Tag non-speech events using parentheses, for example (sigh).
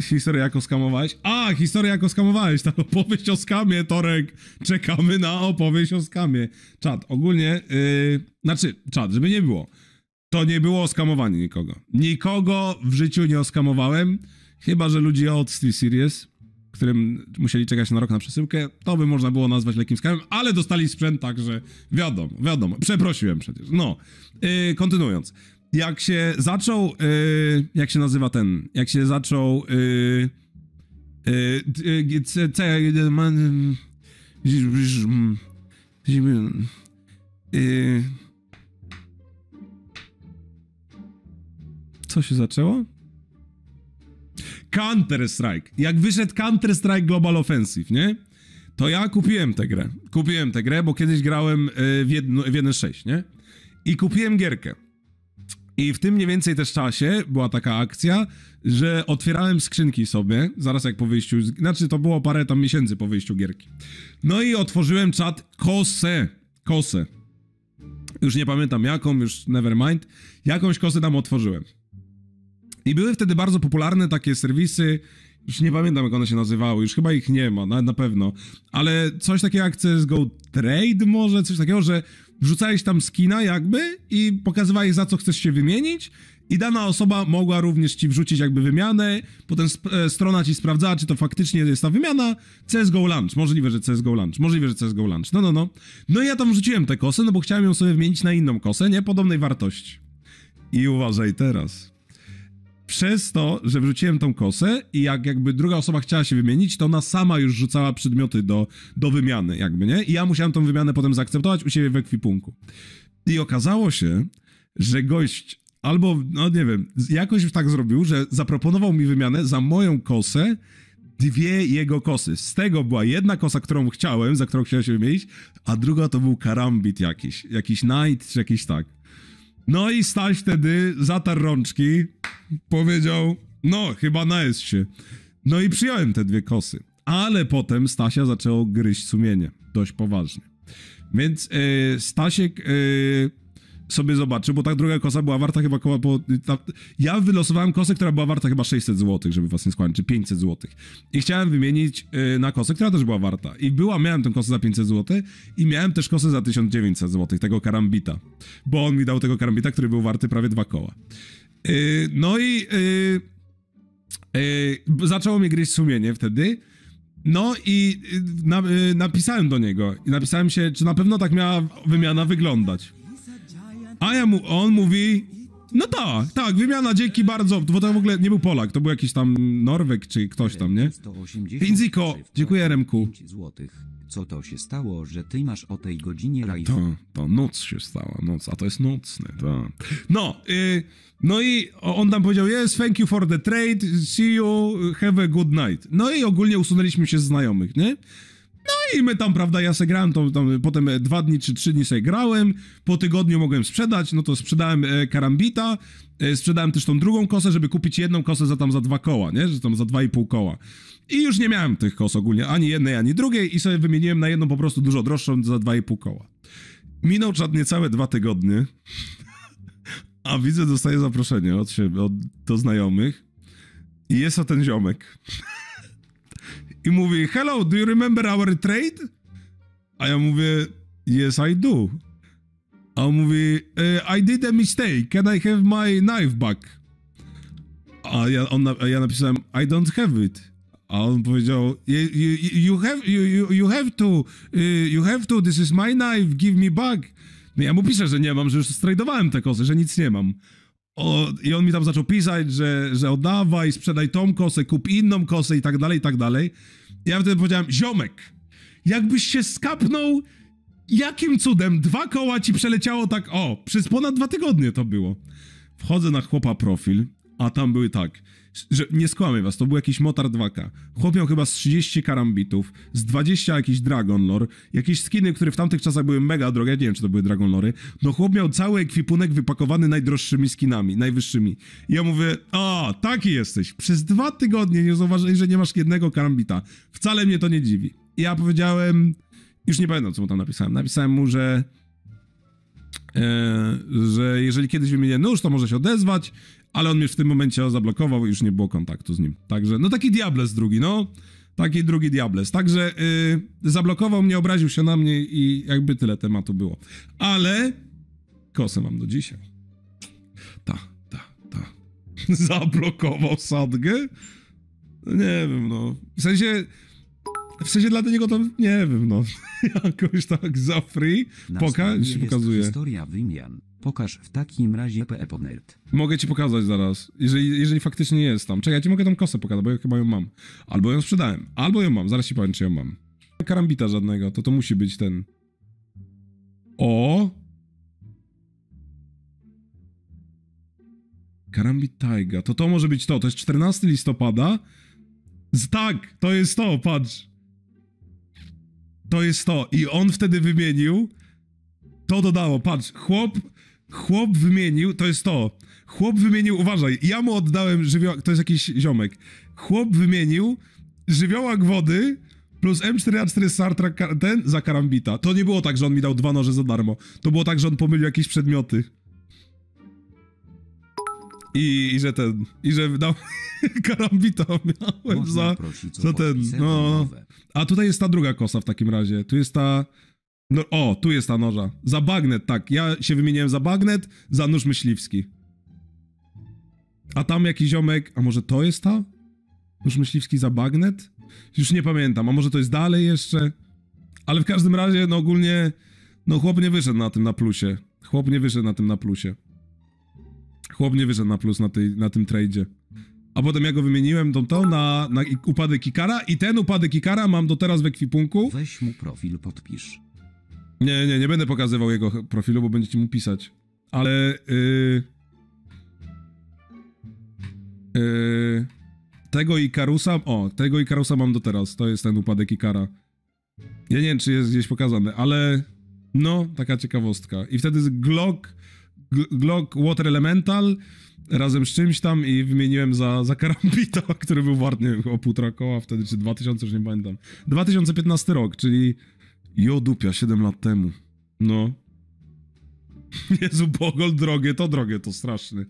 Historia jak oskamowałeś? A, historia jak oskamowałeś, ta opowieść o skamie, Torek. Czekamy na opowieść o skamie. Czad, ogólnie, yy, znaczy, czad, żeby nie było. To nie było oskamowanie nikogo. Nikogo w życiu nie oskamowałem, chyba, że ludzi od Steel Series, którym musieli czekać na rok na przesyłkę, to by można było nazwać lekkim skamem, ale dostali sprzęt, także wiadomo, wiadomo, przeprosiłem przecież. No, yy, kontynuując jak się zaczął, yy, jak się nazywa ten, jak się zaczął, yy, c, c, y, co się zaczęło? Counter-Strike. Jak wyszedł Counter-Strike Global Offensive, nie? To ja kupiłem tę grę. Kupiłem tę grę, bo kiedyś grałem w, jedno, w 1.6, nie? I kupiłem gierkę. I w tym mniej więcej też czasie była taka akcja, że otwierałem skrzynki sobie, zaraz jak po wyjściu, znaczy to było parę tam miesięcy po wyjściu gierki. No i otworzyłem czat kose, kose. Już nie pamiętam jaką, już never mind. Jakąś kosę tam otworzyłem. I były wtedy bardzo popularne takie serwisy już nie pamiętam, jak one się nazywały, już chyba ich nie ma, na, na pewno. Ale coś takiego jak CSGO Trade może, coś takiego, że wrzucałeś tam skina jakby i pokazywałeś za co chcesz się wymienić i dana osoba mogła również ci wrzucić jakby wymianę, potem sp- e, strona ci sprawdzała, czy to faktycznie jest ta wymiana. CSGO Lunch, możliwe, że CSGO Lunch, możliwe, że CSGO Lunch, no, no, no. No i ja tam wrzuciłem tę kosę, no bo chciałem ją sobie wymienić na inną kosę, nie? Podobnej wartości. I uważaj teraz przez to, że wrzuciłem tą kosę i jak jakby druga osoba chciała się wymienić, to ona sama już rzucała przedmioty do, do wymiany, jakby, nie? I ja musiałem tą wymianę potem zaakceptować u siebie w ekwipunku. I okazało się, że gość albo, no nie wiem, jakoś tak zrobił, że zaproponował mi wymianę za moją kosę dwie jego kosy. Z tego była jedna kosa, którą chciałem, za którą chciałem się wymienić, a druga to był karambit jakiś, jakiś night czy jakiś tak. No i Staś wtedy zatarł rączki, powiedział, no chyba najest się. No i przyjąłem te dwie kosy. Ale potem Stasia zaczęło gryźć sumienie, dość poważnie. Więc yy, Stasiek... Yy, sobie zobaczył, bo ta druga kosa była warta chyba około, ta, ja wylosowałem kosę, która była warta chyba 600 zł, żeby was nie skłamać, czy 500 zł. I chciałem wymienić y, na kosę, która też była warta. I była, miałem tę kosę za 500 zł i miałem też kosę za 1900 zł, tego karambita. Bo on mi dał tego karambita, który był warty prawie dwa koła. Y, no i... Y, y zaczęło mnie gryźć sumienie wtedy. No i y, na, y, napisałem do niego i napisałem się, czy na pewno tak miała wymiana wyglądać. A ja mu, on mówi, no tak, tak, wymiana, dzięki bardzo, bo to w ogóle nie był Polak, to był jakiś tam Norwek czy ktoś tam, nie? Pinziko, dziękuję Remku. Co to się stało, że ty masz o tej godzinie live? To, to noc się stała, noc, a to jest nocny, to. Tak. No, y, no i on tam powiedział, yes, thank you for the trade, see you, have a good night. No i ogólnie usunęliśmy się z znajomych, nie? No i my tam, prawda, ja se grałem, to, tam, potem dwa dni czy trzy dni sobie grałem, po tygodniu mogłem sprzedać, no to sprzedałem e, karambita, e, sprzedałem też tą drugą kosę, żeby kupić jedną kosę za tam za dwa koła, nie, że tam za dwa i pół koła. I już nie miałem tych kos ogólnie, ani jednej, ani drugiej i sobie wymieniłem na jedną po prostu dużo droższą za dwa i pół koła. Minął czad niecałe dwa tygodnie, (laughs) a widzę, dostaję zaproszenie od siebie, od, do znajomych i jest o ten ziomek. (laughs) i mówi, hello, do you remember our trade? A ja mówię, yes I do. A on mówi, e, I did a mistake, can I have my knife back? A ja, on, a ja napisałem, I don't have it. A on powiedział, you, you, you have, you, you, have to, y, you have to, this is my knife, give me back. No ja mu piszę, że nie mam, że już stradowałem te kozy, że nic nie mam o, i on mi tam zaczął pisać, że, że oddawaj, sprzedaj tą kosę, kup inną kosę i tak dalej, i tak dalej. I ja wtedy powiedziałem, ziomek, jakbyś się skapnął, jakim cudem dwa koła ci przeleciało tak, o, przez ponad dwa tygodnie to było. Wchodzę na chłopa profil, a tam były tak, że nie skłamię was, to był jakiś motar 2K. Chłop miał chyba z 30 karambitów, z 20 jakiś Dragon Lore, jakieś skiny, które w tamtych czasach były mega drogie, ja nie wiem czy to były Dragon Lory. No chłop miał cały ekwipunek wypakowany najdroższymi skinami, najwyższymi. I ja mówię, o, taki jesteś, przez dwa tygodnie nie zauważyłeś, że nie masz jednego karambita. Wcale mnie to nie dziwi. I ja powiedziałem, już nie pamiętam co mu tam napisałem, napisałem mu, że... E, że jeżeli kiedyś wymienię nóż, to może się odezwać, ale on mnie w tym momencie zablokował i już nie było kontaktu z nim. Także, no taki Diables drugi, no. Taki drugi Diables. Także yy, zablokował mnie, obraził się na mnie i jakby tyle tematu było. Ale kosę mam do dzisiaj. Ta, ta, ta. (laughs) Zablokował Sadgę? No nie wiem, no. W sensie w sensie dla niego to, nie wiem, no, (laughs) jakoś tak za free. Pokaż, ci historia wymian. Pokaż w takim razie PEPONERD. Mogę ci pokazać zaraz, jeżeli, jeżeli faktycznie jest tam. Czekaj, ja ci mogę tam kosę pokazać, bo ja chyba ją mam. Albo ją sprzedałem, albo ją mam, zaraz ci powiem, czy ją mam. Karambita żadnego, to to musi być ten. O! Karambit Taiga, to to może być to, to jest 14 listopada. Z, tak, to jest to, patrz to jest to. I on wtedy wymienił, to dodało, patrz, chłop, chłop wymienił, to jest to. Chłop wymienił, uważaj, ja mu oddałem żywioł, to jest jakiś ziomek. Chłop wymienił żywiołak wody plus M4A4 Sartra ten za karambita. To nie było tak, że on mi dał dwa noże za darmo. To było tak, że on pomylił jakieś przedmioty. I, i że ten, i że dał no, (laughs) karambita miałem za, za ten, no. A tutaj jest ta druga kosa w takim razie, tu jest ta, no, o, tu jest ta noża, za bagnet, tak, ja się wymieniłem za bagnet, za nóż myśliwski. A tam jakiś ziomek, a może to jest ta? Nóż myśliwski za bagnet? Już nie pamiętam, a może to jest dalej jeszcze? Ale w każdym razie, no ogólnie, no chłop nie wyszedł na tym na plusie. Chłop nie wyszedł na tym na plusie. Chłop nie wyszedł na plus na, tej, na tym tradzie. A potem ja go wymieniłem tą tą na, na upadek Ikara i ten upadek Ikara mam do teraz w ekwipunku. Weź mu profil, podpisz. Nie, nie, nie będę pokazywał jego profilu, bo będziecie mu pisać. Ale... Yy... Yy... Tego Ikarusa... O, tego Ikarusa mam do teraz. To jest ten upadek Ikara. Ja nie wiem, czy jest gdzieś pokazany, ale... No, taka ciekawostka. I wtedy Glock Glock Water Elemental razem z czymś tam i wymieniłem za, za karambita, (laughs) który był wart, nie wiem, o półtora koła wtedy, czy 2000, już nie pamiętam. 2015 rok, czyli jodupia, 7 lat temu. No. (laughs) Jezu, Bogol, drogie, to drogie, to straszny.